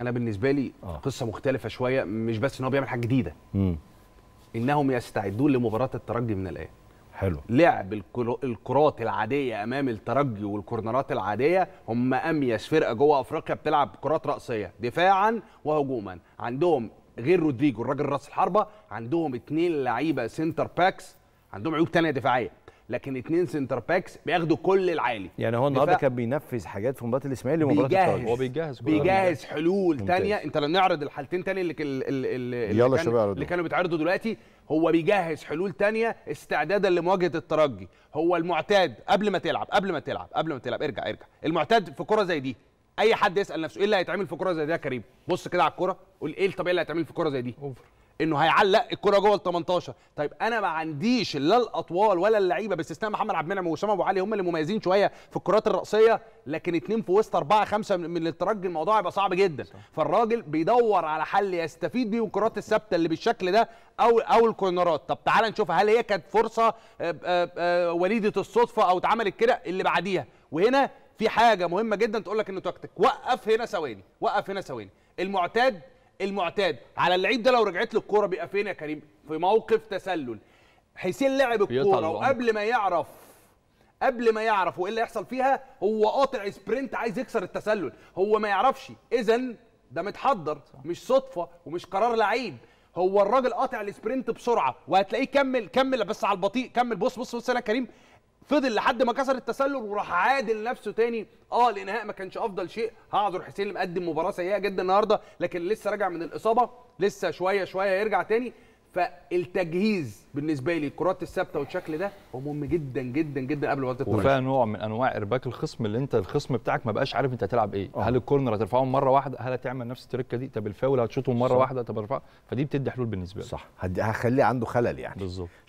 انا بالنسبه لي آه. قصه مختلفه شويه مش بس ان هو بيعمل حاجه جديده مم. انهم يستعدون لمباراه الترجي من الان حلو لعب الكرات العاديه امام الترجي والكورنرات العاديه هم اميز فرقه جوه افريقيا بتلعب كرات راسيه دفاعا وهجوما عندهم غير رودريجو الراجل راس الحربه عندهم اثنين لعيبه سنتر باكس عندهم عيوب ثانيه دفاعيه لكن اثنين سنتر باكس بياخدوا كل العالي يعني هو النهارده كان بينفذ حاجات في مباراه الاسماعيلي ومباراه القاهره هو بيجهز بيجهز حلول ثانيه انت لما نعرض الحالتين ثاني اللي, اللي, يلا كان اللي كانوا بيتعرضوا دلوقتي هو بيجهز حلول ثانيه استعدادا لمواجهه الترجي هو المعتاد قبل ما تلعب قبل ما تلعب قبل ما تلعب ارجع ارجع المعتاد في كره زي دي اي حد يسال نفسه ايه اللي هيتعمل في كره زي دي يا كريم بص كده على الكره قول ايه طب ايه اللي هيتعمل في كره زي دي اوفر انه هيعلق الكره جوه ال 18 طيب انا ما عنديش لا الاطوال ولا اللعيبه باستثناء محمد عبد المنعم واسامه ابو علي هم اللي مميزين شويه في الكرات الراسيه لكن اتنين في وسط اربعه خمسه من الترجي الموضوع هيبقى صعب جدا صح. فالراجل بيدور على حل يستفيد بيه الكرات الثابته اللي بالشكل ده او او الكورنرات طب تعال نشوف هل هي كانت فرصه آه، آه، آه، وليده الصدفه او اتعملت كده اللي بعديها وهنا في حاجه مهمه جدا تقول لك انه تكتك وقف هنا ثواني وقف هنا ثواني المعتاد المعتاد على اللعيب ده لو رجعت له الكوره بيبقى فين يا كريم في موقف تسلل حسين لعب الكوره وقبل ما يعرف قبل ما يعرف وايه اللي هيحصل فيها هو قاطع سبرنت عايز يكسر التسلل هو ما يعرفش اذا ده متحضر مش صدفه ومش قرار لعيب هو الراجل قاطع السبرنت بسرعه وهتلاقيه كمل كمل بس على البطيء كمل بص بص بص يا كريم فضل لحد ما كسر التسلل وراح عادل نفسه تاني اه الانهاء ما كانش افضل شيء هعذر حسين اللي مقدم مباراه سيئه جدا النهارده لكن لسه راجع من الاصابه لسه شويه شويه يرجع تاني فالتجهيز بالنسبه لي الكرات الثابته والشكل ده هو مهم جدا جدا جدا قبل وقت التمرين وفيها نوع من انواع ارباك الخصم اللي انت الخصم بتاعك ما بقاش عارف انت هتلعب ايه أوه. هل الكورنر هترفعه مره واحده هل هتعمل نفس التركه دي طب الفاول هتشوطه مره صح. واحده طب ارفعه فدي بتدي حلول بالنسبه لي صح هخليه عنده خلل يعني بالظبط